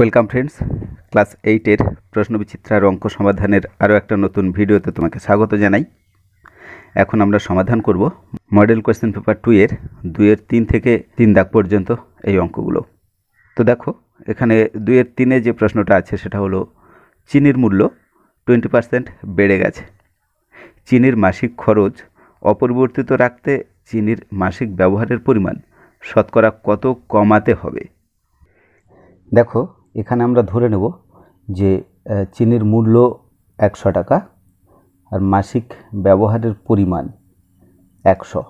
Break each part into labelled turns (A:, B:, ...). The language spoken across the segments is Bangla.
A: ওয়েলকাম ফ্রেন্ডস ক্লাস এইটের প্রশ্নবিচিত্রার অঙ্ক সমাধানের আরও একটা নতুন ভিডিওতে তোমাকে স্বাগত জানাই এখন আমরা সমাধান করব মডেল কোয়েশ্চেন পেপার টু এর দুইয়ের তিন থেকে তিন দাগ পর্যন্ত এই অঙ্কগুলো তো দেখো এখানে দুইয়ের তিনে যে প্রশ্নটা আছে সেটা হলো চিনির মূল্য টোয়েন্টি পার্সেন্ট বেড়ে গেছে চিনির মাসিক খরচ অপরিবর্তিত রাখতে চিনির মাসিক ব্যবহারের পরিমাণ শতকরা কত কমাতে হবে দেখো এখানে আমরা ধরে নেব যে চিনির মূল্য একশো টাকা আর মাসিক ব্যবহারের পরিমাণ একশো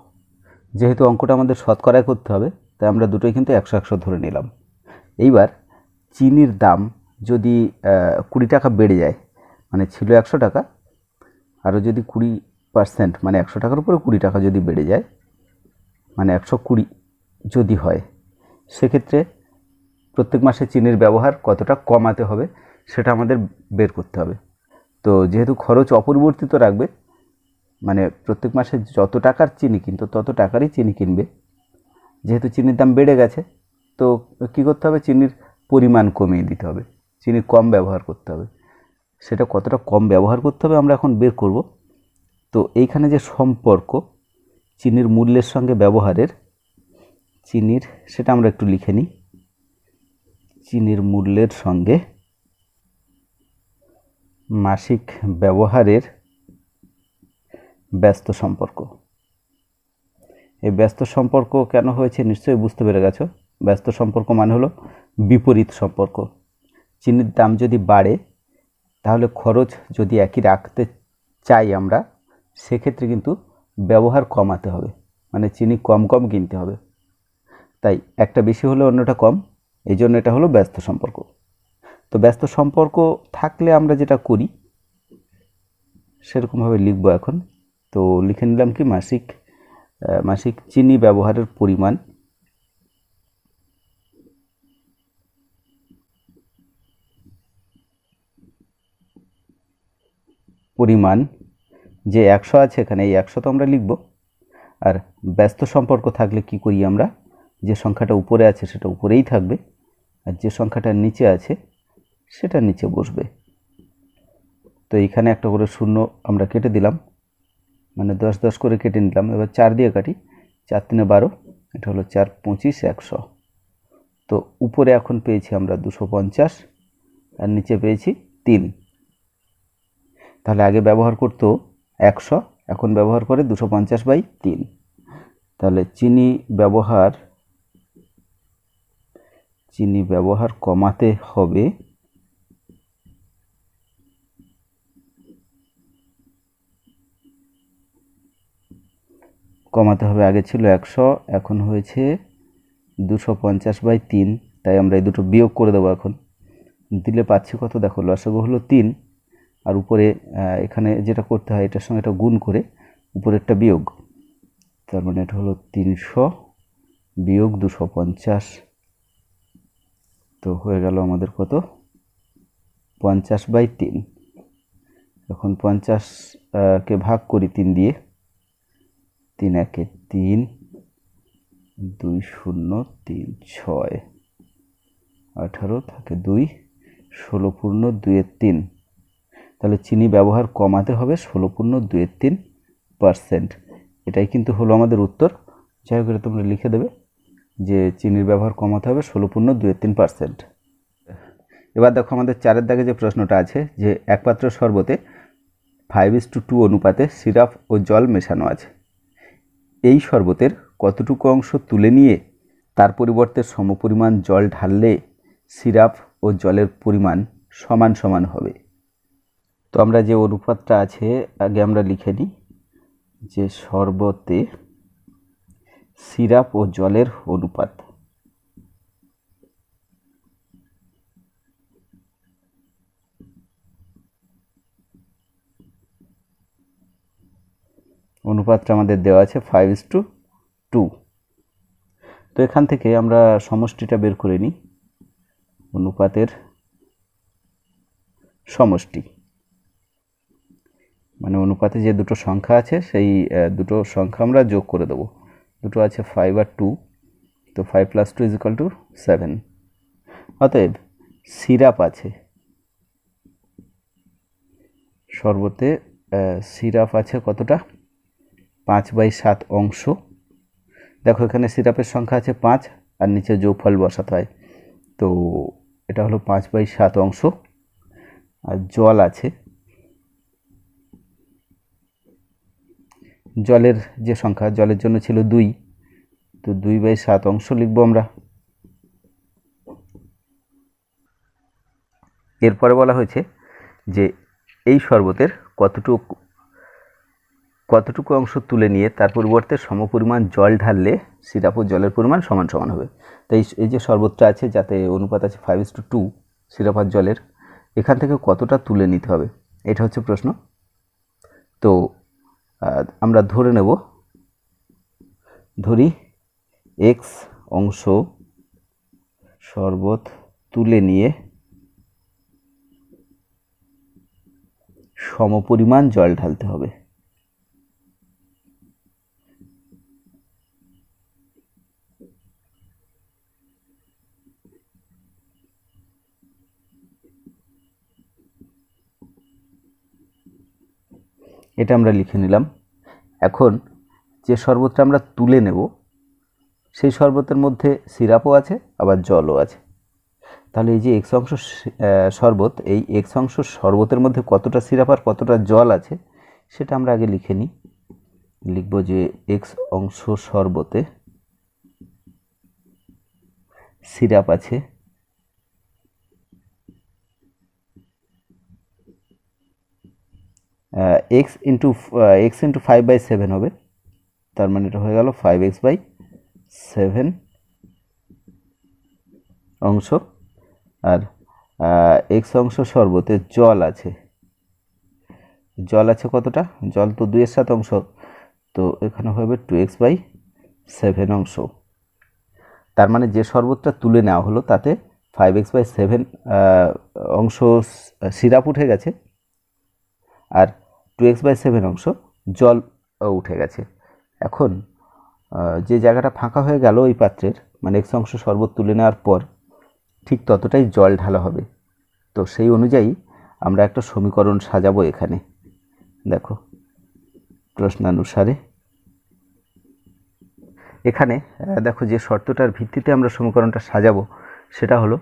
A: যেহেতু অঙ্কটা আমাদের শতকরায় করতে হবে তাই আমরা দুটোই কিন্তু একশো একশো ধরে নিলাম এইবার চিনির দাম যদি কুড়ি টাকা বেড়ে যায় মানে ছিল একশো টাকা আরও যদি কুড়ি পার্সেন্ট মানে একশো টাকার উপরে কুড়ি টাকা যদি বেড়ে যায় মানে একশো কুড়ি যদি হয় সেক্ষেত্রে প্রত্যেক মাসে চিনির ব্যবহার কতটা কমাতে হবে সেটা আমাদের বের করতে হবে তো যেহেতু খরচ অপরিবর্তিত রাখবে মানে প্রত্যেক মাসে যত টাকার চিনি কিনতো তত টাকারই চিনি কিনবে যেহেতু চিনির দাম বেড়ে গেছে তো কী করতে হবে চিনির পরিমাণ কমিয়ে দিতে হবে চিনি কম ব্যবহার করতে হবে সেটা কতটা কম ব্যবহার করতে হবে আমরা এখন বের করব তো এইখানে যে সম্পর্ক চিনির মূল্যের সঙ্গে ব্যবহারের চিনির সেটা আমরা একটু লিখে নিই চিনির মূল্যের সঙ্গে মাসিক ব্যবহারের ব্যস্ত সম্পর্ক এই ব্যস্ত সম্পর্ক কেন হয়েছে নিশ্চয়ই বুঝতে পেরে গেছো ব্যস্ত সম্পর্ক মানে হলো বিপরীত সম্পর্ক চিনির দাম যদি বাড়ে তাহলে খরচ যদি একই রাখতে চাই আমরা সেক্ষেত্রে কিন্তু ব্যবহার কমাতে হবে মানে চিনি কম কম কিনতে হবে তাই একটা বেশি হলে অন্যটা কম এই জন্য এটা হলো ব্যস্ত সম্পর্ক তো ব্যস্ত সম্পর্ক থাকলে আমরা যেটা করি সেরকমভাবে লিখব এখন তো লিখে নিলাম কি মাসিক মাসিক চিনি ব্যবহারের পরিমাণ পরিমাণ যে একশো আছে এখানে এই একশো তো আমরা লিখব আর ব্যস্ত সম্পর্ক থাকলে কি করি আমরা যে সংখ্যাটা উপরে আছে সেটা উপরেই থাকবে আর যে সংখ্যাটা নিচে আছে সেটা নিচে বসবে তো এখানে একটা করে শূন্য আমরা কেটে দিলাম মানে দশ দশ করে কেটে নিলাম এবার চার দিয়ে কাটি চার তিনে বারো এটা হলো চার পঁচিশ একশো তো উপরে এখন পেয়েছি আমরা দুশো পঞ্চাশ আর নিচে পেয়েছি তিন তাহলে আগে ব্যবহার করতো একশো এখন ব্যবহার করে দুশো পঞ্চাশ বাই তিন তাহলে চিনি ব্যবহার চিনি ব্যবহার কমাতে হবে কমাতে হবে আগে ছিল একশো এখন হয়েছে দুশো পঞ্চাশ বাই তিন তাই আমরা এই দুটো বিয়োগ করে দেবো এখন দিলে পাচ্ছি কত দেখো লসাগু হলো তিন আর উপরে এখানে যেটা করতে হয় এটার সঙ্গে এটা গুণ করে উপরেরটা বিয়োগ তার মানে এটা হলো তিনশো বিয়োগ দুশো পঞ্চাশ তো হয়ে গেল আমাদের কত পঞ্চাশ বাই তিন এখন পঞ্চাশকে ভাগ করি তিন দিয়ে তিন একে তিন দুই শূন্য তিন ছয় আঠারো থাকে দুই ষোলো পূর্ণ দুয়ের তিন তাহলে চিনি ব্যবহার কমাতে হবে ষোলো পূর্ণ দুয়ের তিন পারসেন্ট এটাই কিন্তু হলো আমাদের উত্তর যাই করে তোমরা লিখে দেবে যে চিনির ব্যবহার কমাতে হবে ষোলো পূর্ণ দুই তিন পার্সেন্ট এবার দেখো আমাদের চারের দাগে যে প্রশ্নটা আছে যে একপাত্র শরবতে ফাইভ ইস টু টু অনুপাতে সিরাপ ও জল মেশানো আছে এই শরবতের কতটুকু অংশ তুলে নিয়ে তার পরিবর্তে সমপরিমাণ জল ঢাললে সিরাপ ও জলের পরিমাণ সমান সমান হবে তো আমরা যে অনুপাতটা আছে আগে আমরা লিখে নিই যে শরবতে সিরাপ ও জলের অনুপাত অনুপাতটা আমাদের দেওয়া আছে ফাইভ ইস টু টু তো এখান থেকে আমরা সমষ্টিটা বের করে নিই অনুপাতের সমষ্টি মানে অনুপাতে যে দুটো সংখ্যা আছে সেই দুটো সংখ্যা আমরা যোগ করে দেবো দুটো আছে ফাইভ আর টু তো five plus two is equal to seven অতএব সিরাপ আছে শরবতে সিরাপ আছে কতটা পাঁচ বাই সাত অংশ দেখো এখানে সিরাপের সংখ্যা আছে পাঁচ আর নিচে যোগফল বসাতে হয় তো এটা হলো পাঁচ বাই সাত অংশ আর জল আছে জলের যে সংখ্যা জলের জন্য ছিল দুই তো দুই বাই সাত অংশ লিখব আমরা এরপরে বলা হয়েছে যে এই শরবতের কতটুকু কতটুকু অংশ তুলে নিয়ে তার পরিবর্তে সমপরিমাণ জল ঢাললে সিরাপ ও জলের পরিমাণ সমান সমান হবে তাই এই যে শরবতটা আছে যাতে অনুপাত আছে five is to two syrup আর জলের এখান থেকে কতটা তুলে নিতে হবে এটা হচ্ছে প্রশ্ন তো আমরা ধরে নেব ধরি এক্স অংশ শরবত তুলে নিয়ে সমপরিমাণ জল ঢালতে হবে এটা আমরা লিখে নিলাম এখন যে শরবতটা আমরা তুলে নেব সেই শরবতের মধ্যে সিরাপও আছে আবার জলও আছে তাহলে এই যে এক্স অংশ শরবত এই এক্স অংশ শরবতের মধ্যে কতটা সিরাপ আর কতটা জল আছে সেটা আমরা আগে লিখে নিই লিখব যে এক্স অংশ শরবতে সিরাপ আছে x into x into five by seven হবে তার মানে এটা হয়ে গেল ফাইভ এক্স বাই সেভেন অংশ আর এক্স অংশ সর্বতে জল আছে জল আছে কতটা জল তো দুইয়ের সাত অংশ তো এখানে হবে টু এক্স বাই সেভেন অংশ তার মানে যে শরবতটা তুলে নেওয়া হলো তাতে ফাইভ এক্স বাই সেভেন অংশ সিরাপ উঠে গেছে আর টু এক্স বাই সেভেন অংশ জল উঠে গেছে এখন যে জায়গাটা ফাঁকা হয়ে গেল ওই পাত্রের মানে এক্স অংশ শরবত তুলে নেওয়ার পর ঠিক ততটাই জল ঢালা হবে তো সেই অনুযায়ী আমরা একটা সমীকরণ সাজাবো এখানে দেখো প্রশ্নানুসারে এখানে দেখো যে শর্তটার ভিত্তিতে আমরা সমীকরণটা সাজাবো সেটা হলো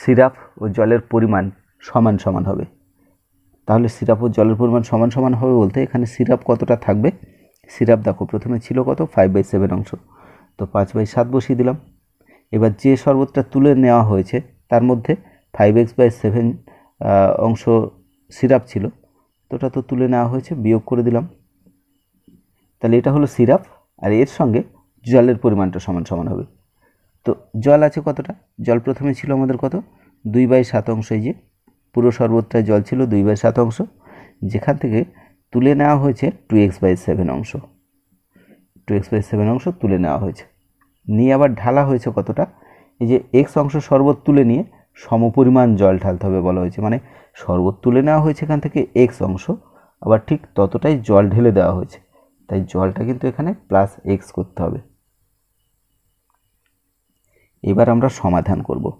A: সিরাপ ও জলের পরিমাণ সমান সমান হবে তাহলে সিরাপ ও জলের পরিমাণ সমান সমান হবে বলতে এখানে সিরাপ কতটা থাকবে সিরাপ দেখো প্রথমে ছিল কত ফাইভ বাই সেভেন অংশ তো পাঁচ বাই সাত বসিয়ে দিলাম এবার যে শরবতটা তুলে নেওয়া হয়েছে তার মধ্যে ফাইভ এক্স বাই সেভেন অংশ সিরাপ ছিল তো ওটা তো তুলে নেওয়া হয়েছে বিয়োগ করে দিলাম তাহলে এটা হলো সিরাপ আর এর সঙ্গে জলের পরিমাণটা সমান সমান হবে তো জল আছে কতটা জল প্রথমে ছিল আমাদের কত দুই বাই সাত অংশ এই যে পুরো শরবতটায় জল ছিল দুই বাই সাত অংশ যেখান থেকে তুলে নেওয়া হয়েছে টু এক্স বাই সেভেন অংশ টু এক্স বাই সেভেন অংশ তুলে নেওয়া হয়েছে নিয়ে আবার ঢালা হয়েছে কতটা এই যে এক্স অংশ শরবত তুলে নিয়ে সমপরিমাণ জল ঢালতে হবে বলা হয়েছে মানে শরবত তুলে নেওয়া হয়েছে এখান থেকে এক্স অংশ আবার ঠিক ততটাই জল ঢেলে দেওয়া হয়েছে তাই জলটা কিন্তু এখানে প্লাস এক্স করতে হবে এবার আমরা সমাধান করবো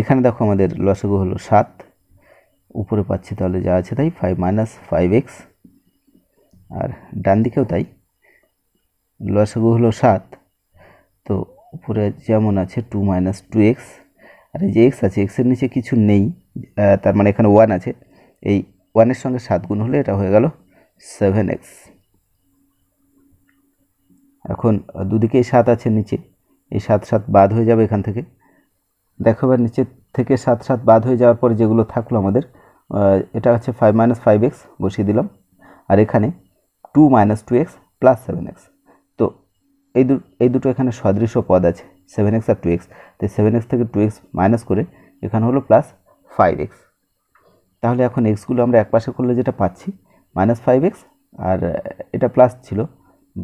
A: এখানে দেখো আমাদের লসাগু হলো সাত উপরে পাচ্ছি তাহলে যা আছে তাই ফাইভ মাইনাস ফাইভ এক্স আর ডান দিকেও তাই লসাগু হলো সাত তো উপরে যেমন আছে টু মাইনাস টু এক্স আর এই যে এক্স আছে এক্সের নিচে কিছু নেই তার মানে এখানে ওয়ান আছে এই ওয়ানের সঙ্গে সাত গুণ হলে এটা হয়ে গেল সেভেন এক্স এখন দুদিকেই সাত আছে নিচে এই সাত সাত বাদ হয়ে যাবে এখান থেকে দেখো এবার নিচে থেকে সাত সাত বাদ হয়ে যাওয়ার পর যেগুলো থাকলো আমাদের এটা হচ্ছে ফাইভ মাইনাস ফাইভ এক্স বসিয়ে দিলাম আর এখানে two minus two x plus seven x তো এই দু এই দুটো এখানে সদৃশ্য পদ আছে সেভেন এক্স আর টু এক্স তো সেভেন এক্স থেকে টু এক্স মাইনাস করে এখানে হলো প্লাস ফাইভ এক্স তাহলে এখন এক্সগুলো আমরা একপাশে করলে যেটা পাচ্ছি মাইনাস ফাইভ এক্স আর এটা প্লাস ছিল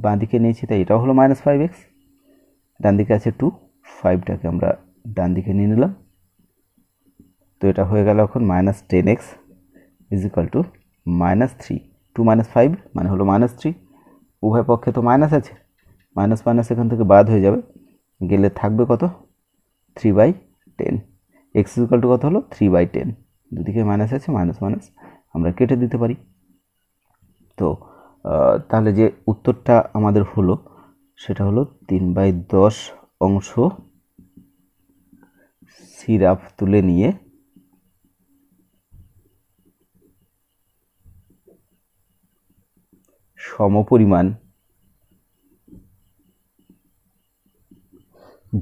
A: বাঁ দিকে নিয়েছি তাই এটাও হলো মাইনাস ফাইভ এক্স ডান দিকে আছে টু ফাইভটাকে আমরা ডান দিকে নিয়ে নিলাম তো এটা হয়ে গেল এখন minus ten x is equal to minus three two minus five মানে হলো মাইনাস থ্রি উভয় পক্ষে তো মাইনাস আছে মাইনাস মাইনাস এখান থেকে বাদ হয়ে যাবে গেলে থাকবে কত three by ten x is equal to কত হলো থ্রি বাই টেন দুদিকে মাইনাস আছে মাইনাস মাইনাস আমরা কেটে দিতে পারি তো তাহলে যে উত্তরটা আমাদের হলো সেটা হলো তিন বাই দশ অংশ সিরাপ তুলে নিয়ে সমপরিমাণ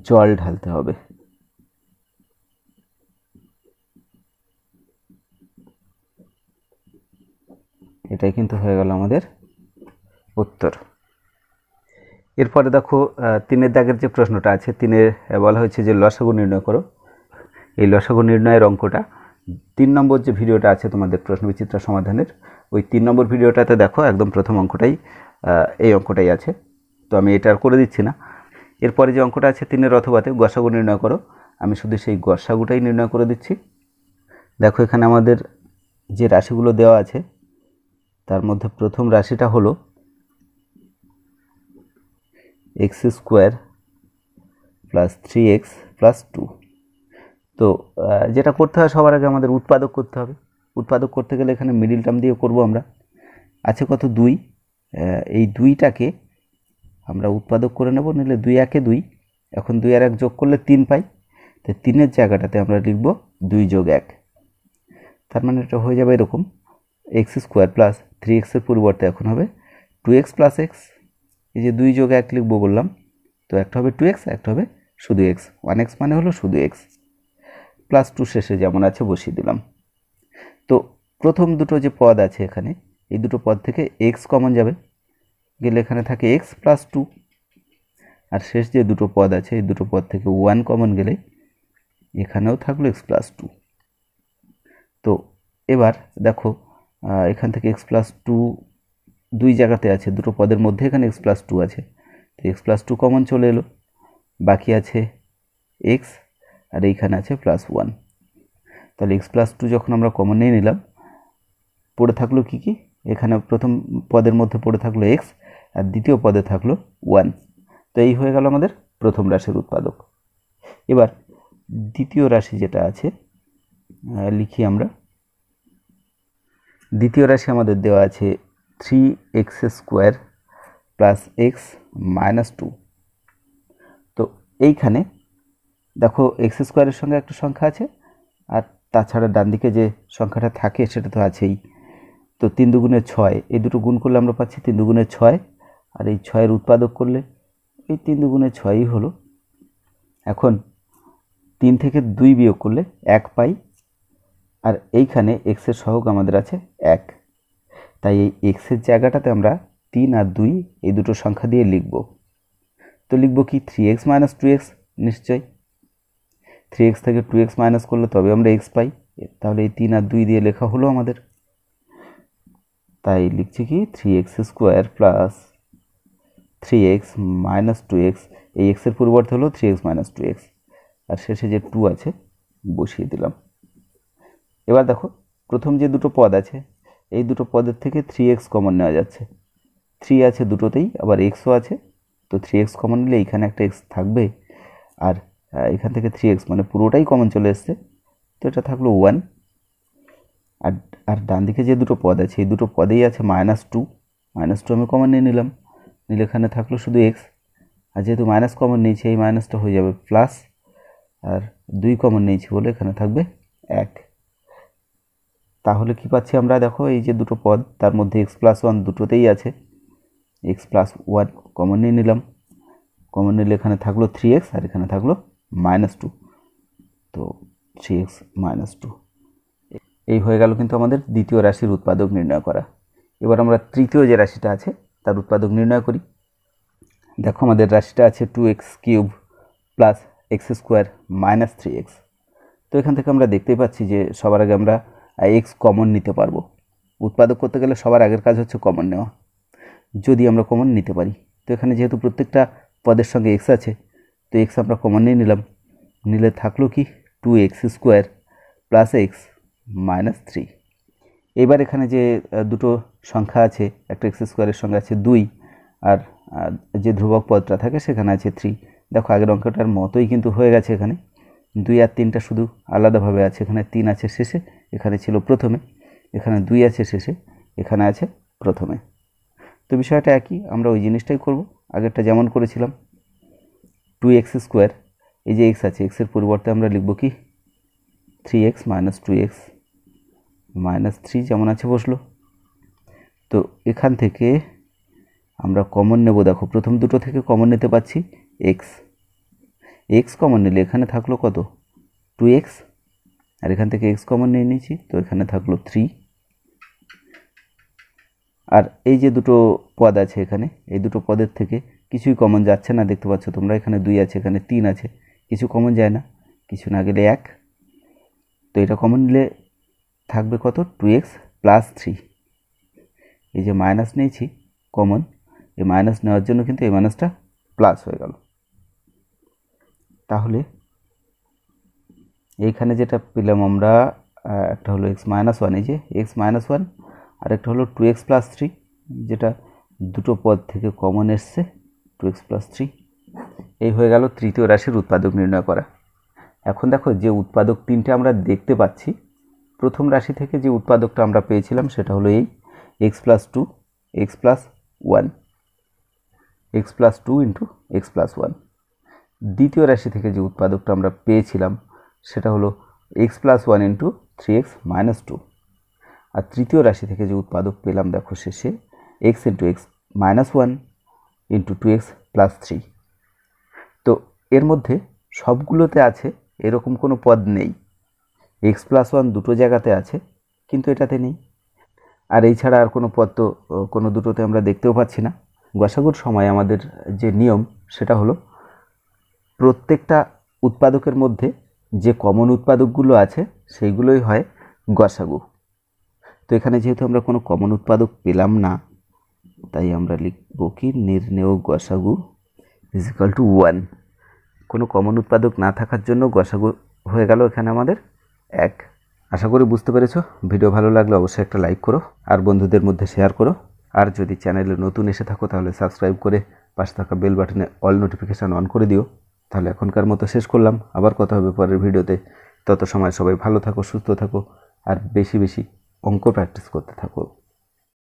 A: জল ঢালতে হবে এটাই কিন্তু হয়ে গেল আমাদের উত্তর এরপরে দেখো তিনের দাগের যে প্রশ্নটা আছে তিনের বলা হয়েছে যে লসাগু নির্ণয় করো এই লসাগু নির্ণয়ের অঙ্কটা তিন নম্বর যে ভিডিওটা আছে তোমাদের প্রশ্নবিচিত্র সমাধানের ওই তিন নম্বর ভিডিওটাতে দেখো একদম প্রথম অঙ্কটাই এই অঙ্কটাই আছে তো আমি এটা আর করে দিচ্ছি না এরপরে যে অঙ্কটা আছে তিনের অথবাতে গসাগু নির্ণয় করো আমি শুধু সেই গসাগুটাই নির্ণয় করে দিচ্ছি দেখো এখানে আমাদের যে রাশিগুলো দেওয়া আছে তার মধ্যে প্রথম রাশিটা হলো x square plus three x plus two তো যেটা করতে হয় সবার আগে আমাদের উৎপাদক করতে হবে উৎপাদক করতে গেলে এখানে মিডিল টার্ম দিয়ে করব আমরা আছে কত দুই এই দুইটাকে আমরা উৎপাদক করে নেব নিলে দুই একে দুই এখন দুই আর এক যোগ করলে তিন পাই তো তিনের জায়গাটাতে আমরা লিখব দুই যোগ এক তার মানে এটা হয়ে যাবে এরকম এক্স স্কোয়ার প্লাস থ্রি এক্সের পরিবর্তে এখন হবে টু এক্স প্লাস এক্স এই যে দুই যোগ এক লিখবো বললাম তো একটা হবে টু এক্স একটা হবে শুধু এক্স ওয়ান এক্স মানে হলো শুধু এক্স প্লাস টু শেষে যেমন আছে বসিয়ে দিলাম তো প্রথম দুটো যে পদ আছে এখানে এই দুটো পদ থেকে এক্স কমন যাবে গেলে এখানে থাকে এক্স প্লাস টু আর শেষ যে দুটো পদ আছে এই দুটো পদ থেকে ওয়ান কমন গেলে এখানেও থাকলো এক্স প্লাস টু তো এবার দেখো এখান থেকে এক্স প্লাস টু দুই জায়গাতে আছে দুটো পদের মধ্যে এখানে এক্স প্লাস টু আছে তো এক্স প্লাস টু কমন চলে এলো বাকি আছে এক্স আর এইখানে আছে প্লাস ওয়ান তাহলে এক্স প্লাস টু যখন আমরা কমন নিয়ে নিলাম পড়ে থাকলো কি কি এখানে প্রথম পদের মধ্যে পড়ে থাকলো এক্স আর দ্বিতীয় পদে থাকলো ওয়ান তো এই হয়ে গেল আমাদের প্রথম রাশির উৎপাদক এবার দ্বিতীয় রাশি যেটা আছে লিখি আমরা দ্বিতীয় রাশি আমাদের দেওয়া আছে three x square plus x minus two তো এইখানে দেখো এক্স স্কোয়ারের সঙ্গে একটা সংখ্যা আছে আর তাছাড়া ডান দিকে যে সংখ্যাটা থাকে সেটা তো আছেই তো তিন দুগুণে ছয় এই দুটো গুণ করলে আমরা পাচ্ছি তিন দুগুণে ছয় আর এই ছয়ের উৎপাদক করলে এই তিন দুগুণে ছয়ই হলো এখন তিন থেকে দুই বিয়োগ করলে এক পাই আর এইখানে এক্সের সহগ আমাদের আছে এক তাই এই এক্সের জায়গাটাতে আমরা তিন আর দুই এই দুটো সংখ্যা দিয়ে লিখব তো লিখব কি three x minus two x নিশ্চয় থ্রি এক্স থেকে টু এক্স মাইনাস করলে তবে আমরা এক্স পাই তাহলে এই তিন আর দুই দিয়ে লেখা হলো আমাদের তাই লিখছি কি three x square plus three x minus two x এই এক্সের পরিবর্তে হলো three x minus two x আর শেষে যে টু আছে বসিয়ে দিলাম এবার দেখো প্রথম যে দুটো পদ আছে এই দুটো পদের থেকে থ্রি এক্স কমন নেওয়া যাচ্ছে থ্রি আছে দুটোতেই আবার এক্সও আছে তো থ্রি এক্স কমন নিলে এইখানে একটা এক্স থাকবে আর এখান থেকে থ্রি এক্স মানে পুরোটাই কমন চলে এসছে তো এটা থাকলো ওয়ান আর আর ডান দিকে যে দুটো পদ আছে এই দুটো পদেই আছে মাইনাস টু মাইনাস টু আমি কমন নিয়ে নিলাম নিলে এখানে থাকলো শুধু এক্স আর যেহেতু মাইনাস কমন নিয়েছি এই মাইনাসটা হয়ে যাবে প্লাস আর দুই কমন নিয়েছি বলে এখানে থাকবে এক তাহলে কি পাচ্ছি আমরা দেখো এই যে দুটো পদ তার মধ্যে এক্স প্লাস ওয়ান দুটোতেই আছে এক্স প্লাস ওয়ান কমন নিয়ে নিলাম কমন নিলে এখানে থাকলো থ্রি এক্স আর এখানে থাকলো মাইনাস টু তো থ্রি এক্স মাইনাস টু এই হয়ে গেল কিন্তু আমাদের দ্বিতীয় রাশির উৎপাদক নির্ণয় করা এবার আমরা তৃতীয় যে রাশিটা আছে তার উৎপাদক নির্ণয় করি দেখো আমাদের রাশিটা আছে two x cube plus x square minus three x তো এখান থেকে আমরা দেখতেই পাচ্ছি যে সবার আগে আমরা এক্স কমন নিতে পারবো উৎপাদক করতে গেলে সবার আগের কাজ হচ্ছে কমন নেওয়া যদি আমরা কমন নিতে পারি তো এখানে যেহেতু প্রত্যেকটা পদের সঙ্গে এক্স আছে তো এক্স আমরা কমন নিয়ে নিলাম নিলে থাকলো কি two x square plus x minus three এবার এখানে যে দুটো সংখ্যা আছে একটা এক্স স্কোয়ারের সংখ্যা আছে দুই আর যে ধ্রুবক পদটা থাকে সেখানে আছে থ্রি দেখো আগের অঙ্কটার মতোই কিন্তু হয়ে গেছে এখানে দুই আর তিনটা শুধু আলাদাভাবে আছে এখানে তিন আছে শেষে এখানে ছিল প্রথমে এখানে দুই আছে শেষে এখানে আছে প্রথমে তো বিষয়টা একই আমরা ওই জিনিসটাই করব আগেরটা যেমন করেছিলাম টু এক্স স্কোয়ার এই যে এক্স আছে এক্সের পরিবর্তে আমরা লিখব কি three x minus two x minus three যেমন আছে বসলো তো এখান থেকে আমরা কমন নেব দেখো প্রথম দুটো থেকে কমন নিতে পাচ্ছি এক্স এক্স কমন নিলে এখানে থাকলো কত টু এক্স আর এখান থেকে এক্স কমন নিয়ে নিয়েছি তো এখানে থাকলো থ্রি আর এই যে দুটো পদ আছে এখানে এই দুটো পদের থেকে কিছুই কমন যাচ্ছে না দেখতে পাচ্ছ তোমরা এখানে দুই আছে এখানে তিন আছে কিছু কমন যায় না কিছু না গেলে এক তো এটা কমন নিলে থাকবে কত টু এক্স প্লাস থ্রি এই যে মাইনাস নিয়েছি কমন এই মাইনাস নেওয়ার জন্য কিন্তু এই মাইনাসটা প্লাস হয়ে গেল তাহলে এইখানে যেটা পেলাম আমরা একটা হলো এক্স মাইনাস ওয়ান এই যে এক্স মাইনাস ওয়ান আর একটা হলো টু এক্স প্লাস থ্রি যেটা দুটো পদ থেকে কমন এসছে টু এক্স প্লাস থ্রি এই হয়ে গেল তৃতীয় রাশির উৎপাদক নির্ণয় করা এখন দেখো যে উৎপাদক তিনটে আমরা দেখতে পাচ্ছি প্রথম রাশি থেকে যে উৎপাদকটা আমরা পেয়েছিলাম সেটা হলো এই x plus two x plus one x plus two into x plus one দ্বিতীয় রাশি থেকে যে উৎপাদকটা আমরা পেয়েছিলাম সেটা হলো x plus one into three x minus two আর তৃতীয় রাশি থেকে যে উৎপাদক পেলাম দেখো শেষে x into x minus one into two x plus three তো এর মধ্যে সবগুলোতে আছে এরকম কোনো পদ নেই এক্স প্লাস ওয়ান দুটো জায়গাতে আছে কিন্তু এটাতে নেই আর এই ছাড়া আর কোনো পদ তো কোনো দুটোতে আমরা দেখতেও পাচ্ছি না গসাগুর সময় আমাদের যে নিয়ম সেটা হলো প্রত্যেকটা উৎপাদকের মধ্যে যে কমন উৎপাদকগুলো আছে সেইগুলোই হয় গসাগু তো এখানে যেহেতু আমরা কোনো কমন উৎপাদক পেলাম না তাই আমরা লিখব কি নির্ণেয় গসাগু ইজ ইকাল টু ওয়ান কোনো কমন উৎপাদক না থাকার জন্য গসাগু হয়ে গেল এখানে আমাদের এক আশা করি বুঝতে পেরেছো ভিডিও ভালো লাগলে অবশ্যই একটা লাইক করো আর বন্ধুদের মধ্যে শেয়ার করো আর যদি চ্যানেলে নতুন এসে থাকো তাহলে সাবস্ক্রাইব করে পাশে থাকা বেল বাটনে অল নোটিফিকেশান অন করে দিও তাহলে এখনকার মতো শেষ করলাম আবার কথা হবে পরের ভিডিওতে তত সময় সবাই ভালো থাকো সুস্থ থাকো আর বেশি বেশি অঙ্ক প্র্যাকটিস করতে থাকো